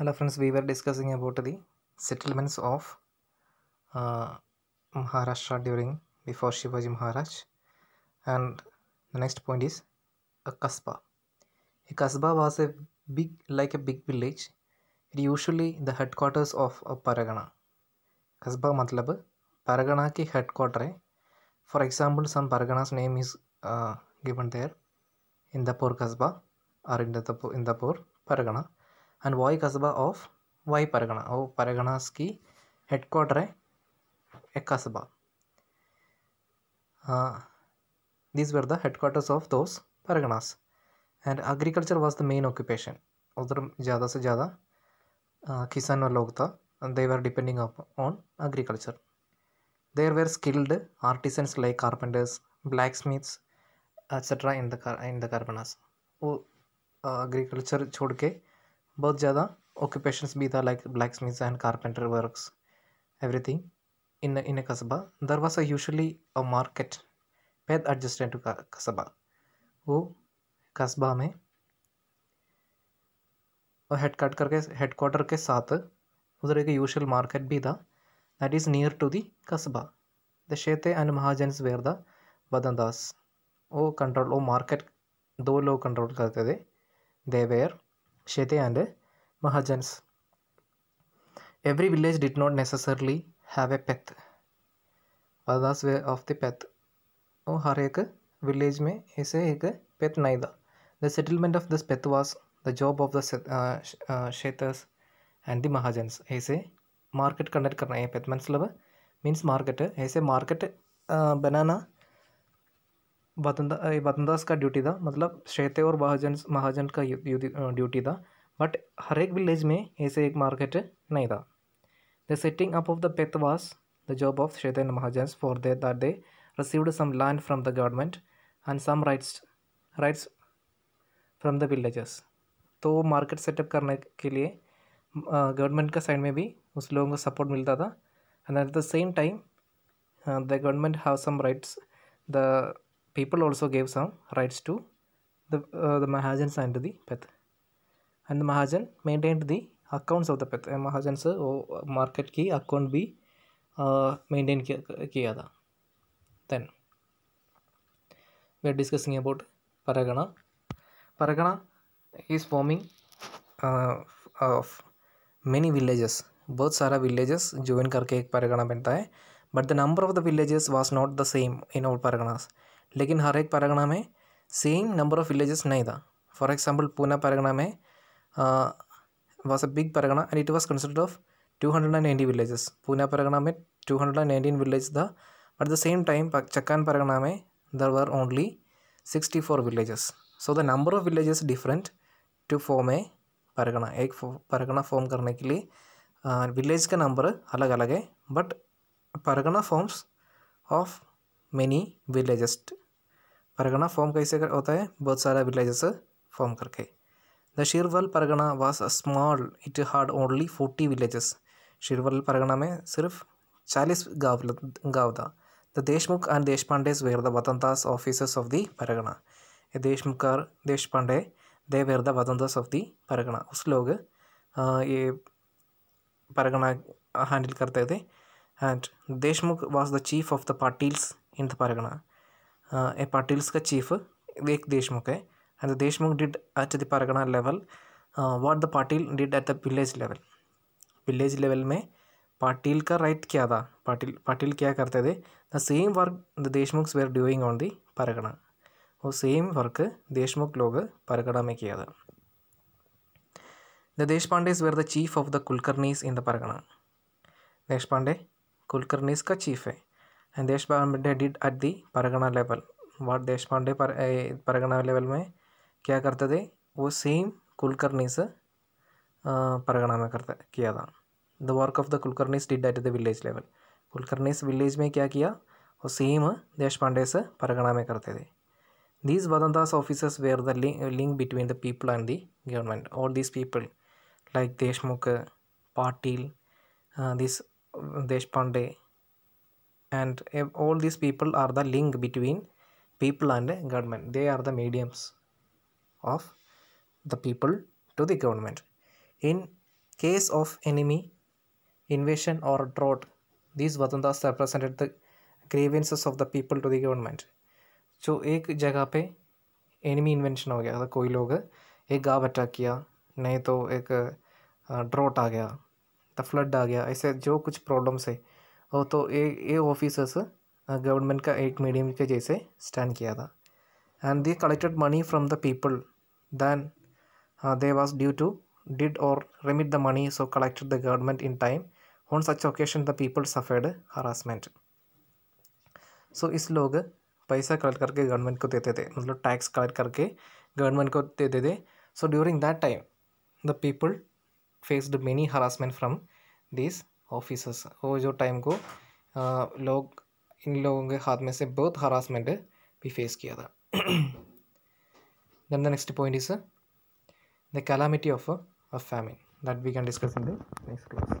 hello friends we were discussing about the settlements of uh, maharashtra during before shivaji maharaj and the next point is a kasba a kasba was a big like a big village it usually the headquarters of a paragana kasba matlab paragana ki headquarter hai for example some paragana's name is uh, given there in the poor kasba or in the in the poor paragana and Y कस्बा of Y pargana वो परगनास की head quarter है एक कस्बा these were the headquarters of those parganas and agriculture was the main occupation उधर ज़्यादा से ज़्यादा किसान लोग था and they were depending up on agriculture there were skilled artisans like carpenters blacksmiths etc in the in the carbanas वो agriculture छोड़ के बहुत ज़्यादा ऑक्यूपेशन भी था like black smith and carpenter work everything in in in a kasaba there was a usually a market path adjacent वो कस्बा में और हेड कट करके हेड क्वार्टर के साथ उधर एक यूशल मार्केट भी था that is near to the कस्बा the Shete and Mahajans were the बदनदास वो कंट्रोल वो मार्केट दो लोग कंट्रोल करते थे they were Shethe and Mahajans. Every village did not necessarily have a peth. Others were of the peth. और oh, हर एक विलेज में ऐसे एक पेथ नहीं था the settlement of this peth was the job of the Shetars and the Mahajans ऐसे मार्केट कंडक्ट करना है पेथ मतलब मीन्स मार्केट ऐसे मार्केट uh, बनाना वतनदा वतनदास का ड्यूटी था मतलब शेते और महाजन महाजन का ड्यूटी था बट हर एक विलेज में ऐसे एक मार्केट नहीं था the setting up of the peth was the job of Shete and Mahajan for they that they received some land from the government and some rights rights from the villages तो market setup करने के लिए government का side में भी उस लोगों को सपोर्ट मिलता था and at the same time the government have some rights the people also gave some rights to the, uh, the Mahajans and the Peth. And the Mahajan maintained the accounts of the Peth. Mahajan से वो market की account भी uh, maintain किया था Then we are discussing about Paragana. Paragana is forming uh, of many villages. बहुत सारा villages join करके एक Paragana बनता है but the number of the villages was not the same in all Paraganas. लेकिन हर एक परगना में सेम नंबर ऑफ विलेजेस नहीं था फॉर एग्जाम्पल पूना परगना में was a big pargana and it was considered of two hundred and ninety villages Poona परगना में two hundred and nineteen village था but the same time Chakan परगना में there were only sixty four villages so the number of villages different to form a pargana एक परगना form करने के लिए विलेज uh, का नंबर अलग अलग है but pargana forms of many villages परगना फॉर्म कैसे कर, होता है बहुत सारा विलेजेस फॉर्म करके the Shirwal pargana was small it had only forty villages Shirwal परगना में सिर्फ चालीस गाँव गाँव था the Deshmukh and Deshpandes were the watandars officers of the pargana ये देशमुख और Deshpande they were the watandars of the pargana उस लोग ये परगना हैंडल करते थे and Deshmukh was the chief of the Patils in the pargana a Patilska chief, Vek Deshmukh, and the Deshmukh did at the Paragana level uh, what the Patil did at the village level. Village level में पाटिल का right क्या था पाटिल पाटिल क्या करते थे the same work the Deshmukh were doing on the pargana वो same work Deshmukh लोग परगणा में किया था the Deshpandes were the chief of the Kulkarnis in the pargana Deshpande कुलकर्णीज का चीफ है and Deshpande did at the Paragana level. What Deshpande पर eh, Paragana level में क्या करते थे वो सेम कुलकर्णी से परगना में करता किया था the work of the Kulkarnis did at the village level Kulkarnis village में क्या किया वो सेम देश पांडे से परगना में करते थे these watandars officers were the link between the people and the government और these people like Deshmukh Patil this Deshpande and all these people are the link between people and government they are the mediums of the people to the government in case of enemy invasion or drought these vatandas represented the grievances of the people to the government so ek jagah pe enemy invasion ho gaya था koi log ek gaav attack kiya nahi to ek drought aa gaya the flood aa gaya aise jo kuch problems hai और तो ये ये officers government का एक medium के जैसे stand किया था and they collected money from the people then they was due to did और remit the money so collected the government in time on such occasion the people suffered harassment so इस लोग पैसा collect करके government को देते थे मतलब tax collect करके गवर्नमेंट को देते थे so during that time the people faced many harassment from this officers वो जो टाइम को आ, लोग इन लोगों के हाथ में से बहुत हरासमेंट भी फेस किया था then the next point is the calamity of a famine that we can discuss in the next class